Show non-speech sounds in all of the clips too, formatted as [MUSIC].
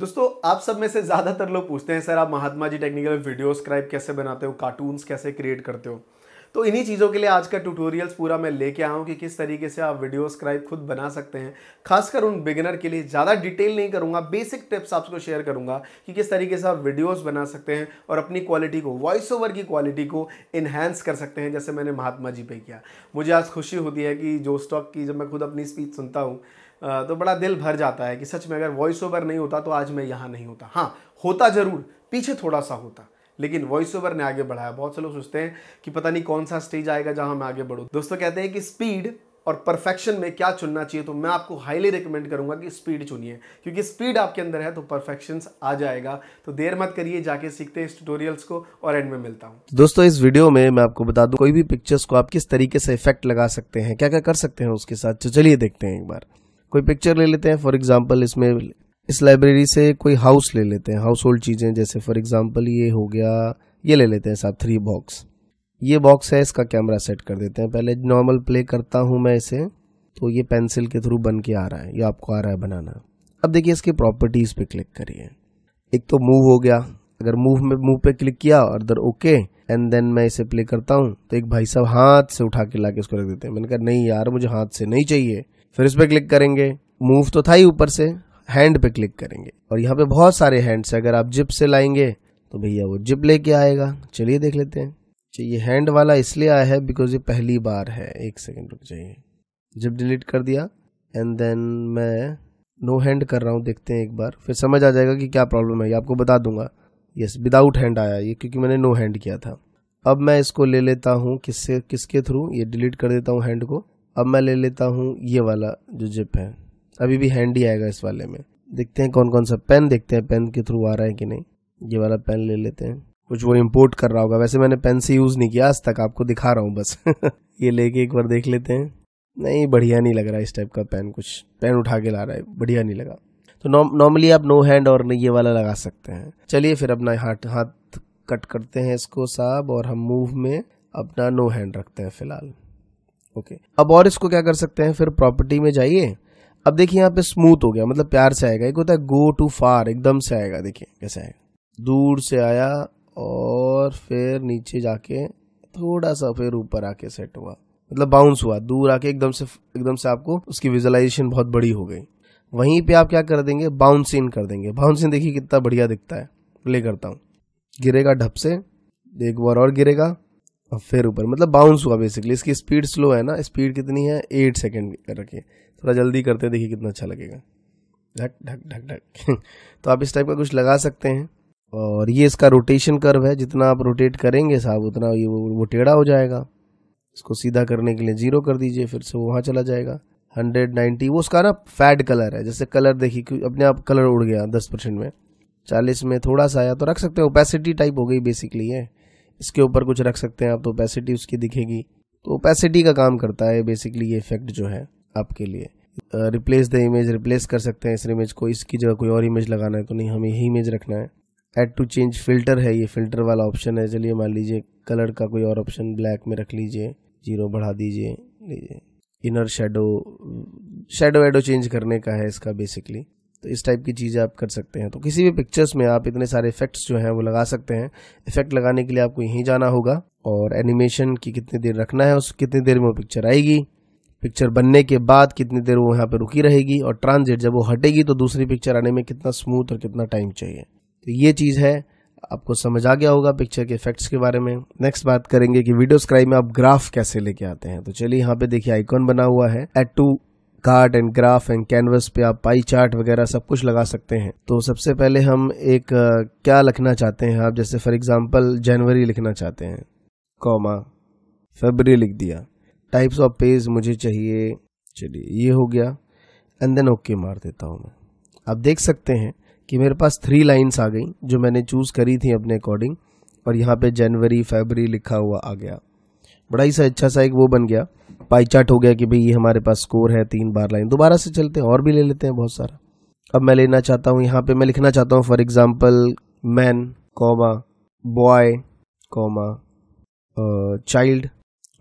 दोस्तों आप सब में से ज़्यादातर लोग पूछते हैं सर आप Mahatma ji technical video scribe कैसे बनाते हो कार्टून्स कैसे क्रिएट करते हो तो इन्हीं चीज़ों के लिए आज का ट्यूटोरियल्स पूरा मैं लेके आया हूँ कि किस तरीके से आप वीडियो स्क्राइब खुद बना सकते हैं खासकर उन बिगिनर के लिए ज़्यादा डिटेल नहीं करूँगा बेसिक टिप्स आपको शेयर करूँगा कि किस तरीके से आप वीडियोस बना सकते हैं और अपनी क्वालिटी को वॉइस ओवर की क्वालिटी को इन्हेंस कर सकते हैं जैसे मैंने महात्मा जी पे किया मुझे आज खुशी होती है कि जो स्टॉक की जब मैं खुद अपनी स्पीच सुनता हूँ तो बड़ा दिल भर जाता है कि सच में अगर वॉइस ओवर नहीं होता तो आज मैं यहाँ नहीं होता हाँ होता ज़रूर पीछे थोड़ा सा होता लेकिन वॉइस ओवर ने आगे बढ़ाया बहुत से लोग सोचते हैं कि पता नहीं कौन सा स्टेज आएगा जहाँ मैं आगे बढ़ूँ दोस्तों कहते हैं कि स्पीड और परफेक्शन में क्या चुनना चाहिए तो मैं आपको हाईली रिकमेंड करूंगा कि स्पीड चुनिए क्योंकि स्पीड आपके अंदर है तो परफेक्शन आ जाएगा तो देर मत करिए जाके सीखते हैं इस ट्यूटोरियल्स को और एंड में मिलता हूँ दोस्तों इस वीडियो में मैं आपको बता दूं कोई भी पिक्चर्स को आप किस तरीके से इफेक्ट लगा सकते हैं क्या क्या कर सकते हैं उसके साथ तो चलिए देखते हैं एक बार कोई पिक्चर ले लेते हैं फॉर एग्जाम्पल इसमें इस लाइब्रेरी से कोई हाउस ले लेते हैं हाउस होल्ड चीज़ें जैसे फॉर एग्जाम्पल ये हो गया ये ले लेते हैं साहब थ्री बॉक्स ये बॉक्स है इसका कैमरा सेट कर देते हैं पहले नॉर्मल प्ले करता हूँ मैं इसे तो ये पेंसिल के थ्रू बन के आ रहा है ये आपको आ रहा है बनाना अब देखिए इसके प्रॉपर्टीज़ पे क्लिक करिए एक तो मूव हो गया अगर मूव में मूव पे क्लिक किया और दर ओके एंड देन मैं इसे प्ले करता हूँ तो एक भाई साहब हाथ से उठा के ला के उसको रख देते हैं मैंने कहा नहीं यार मुझे हाथ से नहीं चाहिए फिर इस पर क्लिक करेंगे मूव तो था ही ऊपर से हैंड पे क्लिक करेंगे और यहाँ पे बहुत सारे हैंड्स है अगर आप जिप से लाएंगे तो भैया वो जिप लेके आएगा चलिए देख लेते हैं अच्छा, ये हैंड वाला इसलिए आया है बिकॉज ये पहली बार है एक सेकेंड रुक जाइए जिप डिलीट कर दिया एंड देन मैं नो हैंड कर रहा हूँ देखते हैं एक बार फिर समझ आ जाएगा कि क्या प्रॉब्लम है ये आपको बता दूंगा यस विदाउट हैंड आया ये क्योंकि मैंने नो हैंड किया था अब मैं इसको ले लेता हूँ किससे किसके थ्रू ये डिलीट कर देता हूँ हैंड को अब मैं ले लेता हूँ ये वाला जो जिप है अभी भी हैंडी आएगा इस वाले में देखते हैं कौन कौन सा पेन देखते हैं पेन के थ्रू आ रहा है कि नहीं ये वाला पेन ले लेते हैं कुछ वो इम्पोर्ट कर रहा होगा वैसे मैंने पेन से यूज़ नहीं किया आज तक आपको दिखा रहा हूँ बस [LAUGHS] ये लेके एक बार देख लेते हैं नहीं बढ़िया नहीं लग रहा इस टाइप का पेन कुछ पेन उठा के ला रहा है बढ़िया नहीं लगा तो नॉर्मली आप नो हैंड और ये वाला लगा सकते हैं चलिए फिर अपना हाथ हाथ कट करते हैं इसको साहब और हम मूव में अपना नो हैंड रखते हैं फिलहाल ओके अब और इसको क्या कर सकते हैं फिर प्रॉपर्टी में जाइए अब देखिए यहाँ पे स्मूथ हो गया मतलब प्यार से आएगा एक होता है गो टू फार एकदम से आएगा देखिए कैसे आएगा दूर से आया और फिर नीचे जाके थोड़ा सा फिर ऊपर आके सेट हुआ मतलब बाउंस हुआ दूर आके एकदम से एकदम से आपको उसकी विजुअलाइजेशन बहुत बड़ी हो गई वहीं पे आप क्या कर देंगे बाउंस इन कर देंगे बाउंस इन देखिए कितना बढ़िया दिखता है प्ले करता हूँ गिरेगा ढप से एक बार और गिरेगा और फिर ऊपर मतलब बाउंस हुआ बेसिकली इसकी स्पीड स्लो है ना स्पीड कितनी है एट सेकेंड कर रखिए थोड़ा जल्दी करते देखिए कितना अच्छा लगेगा ढक ढक ढक ढक [LAUGHS] तो आप इस टाइप का कुछ लगा सकते हैं और ये इसका रोटेशन कर्व है जितना आप रोटेट करेंगे साहब उतना ये वो, वो टेढ़ा हो जाएगा इसको सीधा करने के लिए जीरो कर दीजिए फिर से वो वहाँ चला जाएगा हंड्रेड नाइन्टी वो उसका ना फैड कलर है जैसे कलर देखिए अपने आप कलर उड़ गया दस परसेंट में चालीस में थोड़ा सा आया तो रख सकते हैं ओपेसिटी टाइप हो गई बेसिकली है इसके ऊपर कुछ रख सकते हैं आप तो ओपेसिटी उसकी दिखेगी तो ओपेसिटी का काम करता है बेसिकली ये इफेक्ट जो है आपके लिए रिप्लेस द इमेज रिप्लेस कर सकते हैं इस इमेज को इसकी जगह कोई और इमेज लगाना है तो नहीं हमें यही इमेज रखना है एड टू चेंज फिल्टर है ये फिल्टर वाला ऑप्शन है चलिए मान लीजिए कलर का कोई और ऑप्शन ब्लैक में रख लीजिए जीरो बढ़ा दीजिए लीजिए इनर शेडो शेडो वेडो चेंज करने का है इसका बेसिकली तो इस टाइप की चीज़ें आप कर सकते हैं तो किसी भी पिक्चर्स में आप इतने सारे इफेक्ट्स जो हैं वो लगा सकते हैं इफेक्ट लगाने के लिए आपको यहीं जाना होगा और एनिमेशन की कितनी देर रखना है उस कितनी देर में वो पिक्चर आएगी पिक्चर बनने के बाद कितनी देर वो यहाँ पर रुकी रहेगी और ट्रांजिट जब वो हटेगी तो दूसरी पिक्चर आने में कितना स्मूथ और कितना टाइम चाहिए तो ये चीज़ है आपको समझ आ गया होगा पिक्चर के इफेक्ट्स के बारे में नेक्स्ट बात करेंगे कि वीडियो स्क्राई में आप ग्राफ कैसे लेके आते हैं तो चलिए यहाँ पे देखिए आइकॉन बना हुआ है एट टू card and graph and canvas पे आप पाई चार्ट वगैरह सब कुछ लगा सकते हैं तो सबसे पहले हम एक क्या लिखना चाहते हैं आप जैसे फॉर एग्जांपल जनवरी लिखना चाहते हैं कॉमा फेबरी लिख दिया टाइप्स ऑफ पेज मुझे चाहिए चलिए ये हो गया एंड देन ओके मार देता हूँ मैं आप देख सकते हैं कि मेरे पास थ्री लाइन्स आ गई जो मैंने चूज़ करी थी अपने अकॉर्डिंग और यहाँ पे जनवरी फेबरी लिखा हुआ आ गया बड़ा ही सा अच्छा सा एक वो बन गया पाई चार्ट हो गया कि भाई ये हमारे पास स्कोर है तीन बार लाइन दोबारा से चलते हैं और भी ले लेते हैं बहुत सारा अब मैं लेना चाहता हूँ यहाँ पे मैं लिखना चाहता हूँ for example man comma boy comma child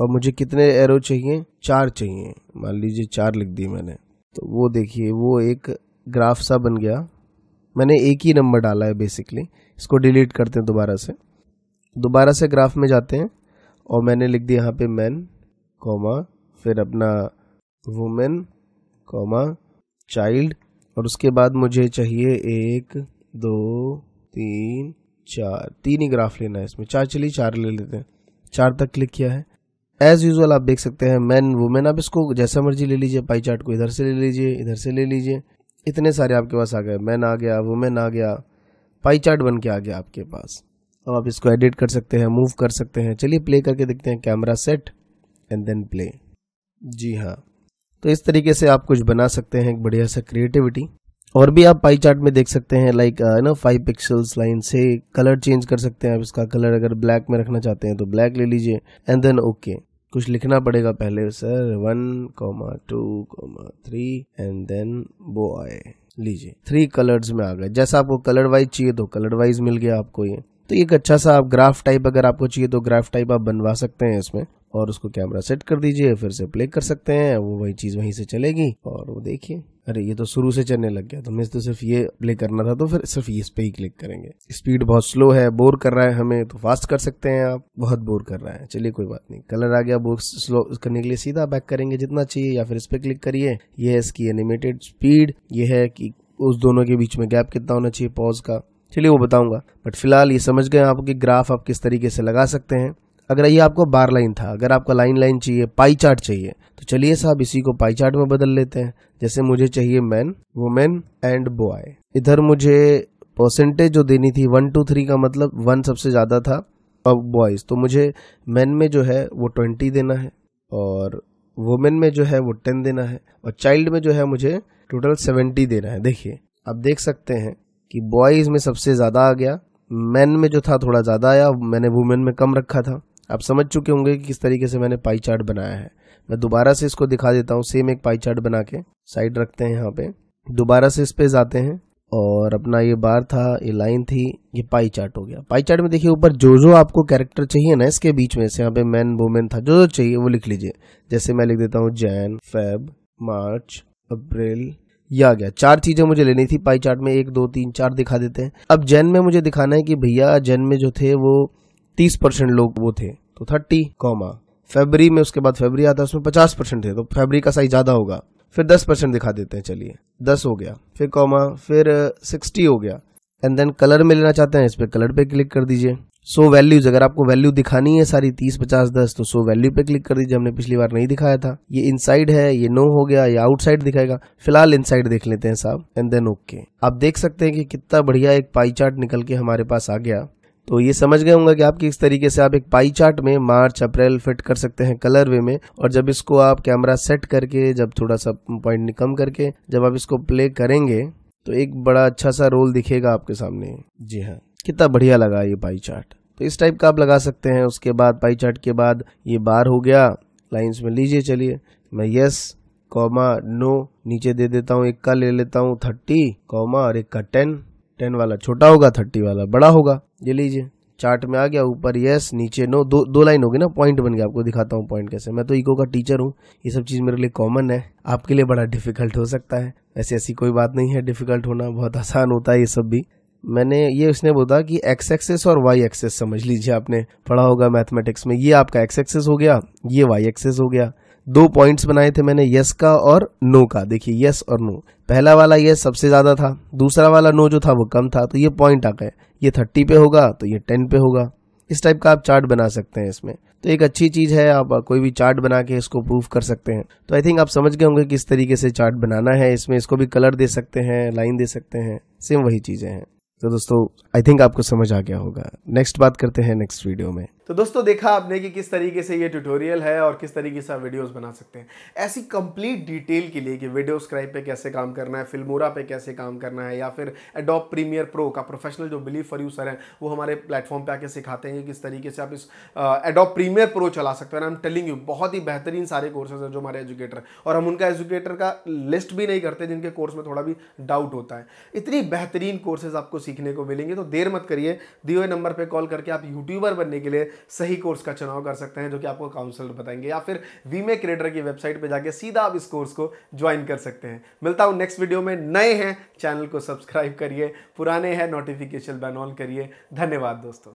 और मुझे कितने एरो चाहिए चार चाहिए मान लीजिए चार लिख दिए मैंने तो वो देखिए वो एक ग्राफ सा बन गया मैंने एक ही नंबर डाला है बेसिकली इसको डिलीट करते हैं दोबारा से दोबारा से ग्राफ में जाते हैं और मैंने लिख दिया यहाँ पे मैन कॉमा फिर अपना वुमेन कॉमा चाइल्ड और उसके बाद मुझे चाहिए एक दो तीन चार तीन ही ग्राफ लेना है इसमें चार चलिए चार ले लेते हैं चार तक क्लिक किया है एज यूजल आप देख सकते हैं मैन वुमेन आप इसको जैसा मर्जी ले लीजिए पाई चार्ट को इधर से ले लीजिए इधर से ले लीजिए इतने सारे आपके पास आ गए मैन आ गया वुमेन आ गया पाई चार्ट बन के आ गया आपके पास अब आप इसको एडिट कर सकते हैं मूव कर सकते हैं चलिए प्ले करके देखते हैं camera set and then play जी हाँ तो इस तरीके से आप कुछ बना सकते हैं एक बढ़िया सा क्रिएटिविटी और भी आप पाई चार्ट में देख सकते हैं like you know five pixels line से कलर चेंज कर सकते हैं आप इसका कलर अगर ब्लैक में रखना चाहते हैं तो ब्लैक ले लीजिए एंड देन ओके कुछ लिखना पड़ेगा पहले sir one comma two comma three and then वो आए लीजिए थ्री कलर्स में आ गए जैसा आपको कलर वाइज चाहिए तो कलर वाइज मिल गया आपको ये तो एक अच्छा सा आप ग्राफ टाइप अगर आपको चाहिए तो ग्राफ टाइप आप बनवा सकते हैं इसमें और उसको कैमरा सेट कर दीजिए फिर से प्ले कर सकते हैं वो वही चीज़ वहीं से चलेगी और वो देखिए अरे ये तो शुरू से चलने लग गया तो मैं तो सिर्फ ये प्ले करना था तो फिर सिर्फ इस पे ही क्लिक करेंगे स्पीड बहुत स्लो है बोर कर रहा है हमें तो फास्ट कर सकते हैं आप बहुत बोर कर रहा है चलिए कोई बात नहीं कलर आ गया बोर स्लो करने के लिए सीधा बैक करेंगे जितना चाहिए या फिर इस पे क्लिक करिए ये है इसकी एनिमेटेड स्पीड ये है कि उस दोनों के बीच में गैप कितना होना चाहिए पॉज का चलिए वो बताऊंगा बट फिलहाल ये समझ गए कि ग्राफ आप किस तरीके से लगा सकते हैं अगर ये आपको बार लाइन था अगर आपको लाइन लाइन चाहिए पाई चार्ट चाहिए तो चलिए साहब इसी को पाई चार्ट में बदल लेते हैं जैसे मुझे चाहिए मैन वुमेन एंड बॉय इधर मुझे परसेंटेज जो देनी थी वन टू थ्री का मतलब वन सबसे ज़्यादा था अब बॉयज़ तो मुझे मैन में जो है वो ट्वेंटी देना है और वुमेन में जो है वो टेन देना है और चाइल्ड में जो है मुझे टोटल सेवेंटी देना है देखिए आप देख सकते हैं कि बॉयज़ में सबसे ज़्यादा आ गया मैन में जो था थोड़ा ज़्यादा आया मैंने वुमेन में कम रखा था आप समझ चुके होंगे कि किस तरीके से मैंने पाई चार्ट बनाया है मैं दोबारा से इसको दिखा देता हूँ सेम एक पाई चार्ट बना के साइड रखते हैं यहाँ पे दोबारा से इस पे जाते हैं और अपना ये बार था ये लाइन थी ये पाई चार्ट हो गया पाई चार्ट में देखिए ऊपर जो जो आपको कैरेक्टर चाहिए ना इसके बीच में से यहाँ पे मैन वुमेन था जो जो चाहिए वो लिख लीजिए जैसे मैं लिख देता हूँ जैन फेब मार्च अप्रैल ये आ गया चार चीजें मुझे लेनी थी पाई चार्ट में एक दो तीन चार दिखा देते हैं अब जैन में मुझे दिखाना है कि भैया जैन में जो थे वो तीस परसेंट लोग वो थे तो थर्टी कॉमा फेबरी में उसके बाद फेबरी आता है उसमें पचास परसेंट थे तो फेबरी का साइज ज्यादा होगा फिर दस परसेंट दिखा देते हैं चलिए दस हो गया फिर कॉमा फिर सिक्सटी हो गया एंड देन कलर में लेना चाहते हैं इस पर कलर पे क्लिक कर दीजिए सो वैल्यूज अगर आपको वैल्यू दिखानी है सारी तीस पचास दस तो सो वैल्यू पे क्लिक कर दीजिए हमने पिछली बार नहीं दिखाया था ये इनसाइड है ये नो हो गया ये आउटसाइड दिखाएगा फिलहाल इनसाइड देख लेते हैं साहब एंड देन ओके आप देख सकते हैं कि कितना बढ़िया एक पाई चार्ट निकल के हमारे पास आ गया तो ये समझ गए होंगे कि आप किस तरीके से आप एक पाई चार्ट में मार्च अप्रैल फिट कर सकते हैं कलर वे में और जब इसको आप कैमरा सेट करके जब थोड़ा सा पॉइंट कम करके जब आप इसको प्ले करेंगे तो एक बड़ा अच्छा सा रोल दिखेगा आपके सामने जी हाँ कितना बढ़िया लगा ये पाई चार्ट तो इस टाइप का आप लगा सकते हैं उसके बाद पाई चार्ट के बाद ये बार हो गया लाइंस में लीजिए चलिए मैं यस कॉमा नो नीचे दे देता हूँ एक का ले लेता हूँ थर्टी कॉमा और एक का टेन टेन वाला छोटा होगा थर्टी वाला बड़ा होगा ये लीजिए चार्ट में आ गया ऊपर यस नीचे नो दो दो लाइन होगी ना पॉइंट बन गया आपको दिखाता हूँ पॉइंट कैसे मैं तो इको का टीचर हूँ ये सब चीज़ मेरे लिए कॉमन है आपके लिए बड़ा डिफिकल्ट हो सकता है ऐसी ऐसी कोई बात नहीं है डिफिकल्ट होना बहुत आसान होता है ये सब भी मैंने ये उसने बोला कि एक्स एक्सेस और वाई एक्सेस समझ लीजिए आपने पढ़ा होगा मैथमेटिक्स में ये आपका एक्स एक्सेस हो गया ये वाई एक्सेस हो गया दो पॉइंट्स बनाए थे मैंने यस का और नो का देखिए यस और नो पहला वाला यस सबसे ज़्यादा था दूसरा वाला नो जो था वो कम था तो ये पॉइंट आ गए ये थर्टी पे होगा तो ये टेन पे होगा इस टाइप का आप चार्ट बना सकते हैं इसमें तो एक अच्छी चीज़ है आप कोई भी चार्ट बना के इसको प्रूफ कर सकते हैं तो आई थिंक आप समझ गए होंगे किस तरीके से चार्ट बनाना है इसमें इसको भी कलर दे सकते हैं लाइन दे सकते हैं सेम वही चीज़ें हैं तो दोस्तों आई थिंक आपको समझ आ गया होगा नेक्स्ट बात करते हैं नेक्स्ट वीडियो में तो दोस्तों देखा आपने कि किस तरीके से ये ट्यूटोरियल है और किस तरीके से आप वीडियोस बना सकते हैं ऐसी कंप्लीट डिटेल के लिए कि वीडियो स्क्राइब पे कैसे काम करना है फिल्मोरा पे कैसे काम करना है या फिर एडोप प्रीमियर प्रो का प्रोफेशनल जो बिलीव फॉर यूसर है वो हमारे प्लेटफॉर्म पर आके सिखाते हैं कि किस तरीके से आप इस एडोप प्रीमियर प्रो चला सकते हैं आई एम टेलिंग यू बहुत ही बेहतरीन सारे कोर्सेज हैं जो हमारे एजुकेटर और हम उनका एजुकेटर का लिस्ट भी नहीं करते जिनके कोर्स में थोड़ा भी डाउट होता है इतनी बेहतरीन कोर्सेज आपको सीखने को मिलेंगे तो देर मत करिए दिए नंबर पर कॉल करके आप यूट्यूबर बनने के लिए सही कोर्स का चुनाव कर सकते हैं जो कि आपको काउंसलर बताएंगे या फिर वीमे क्रेडर की वेबसाइट पर जाके सीधा आप इस कोर्स को ज्वाइन कर सकते हैं मिलता हूँ नेक्स्ट वीडियो में नए हैं चैनल को सब्सक्राइब करिए पुराने हैं नोटिफिकेशन बैन ऑन करिए धन्यवाद दोस्तों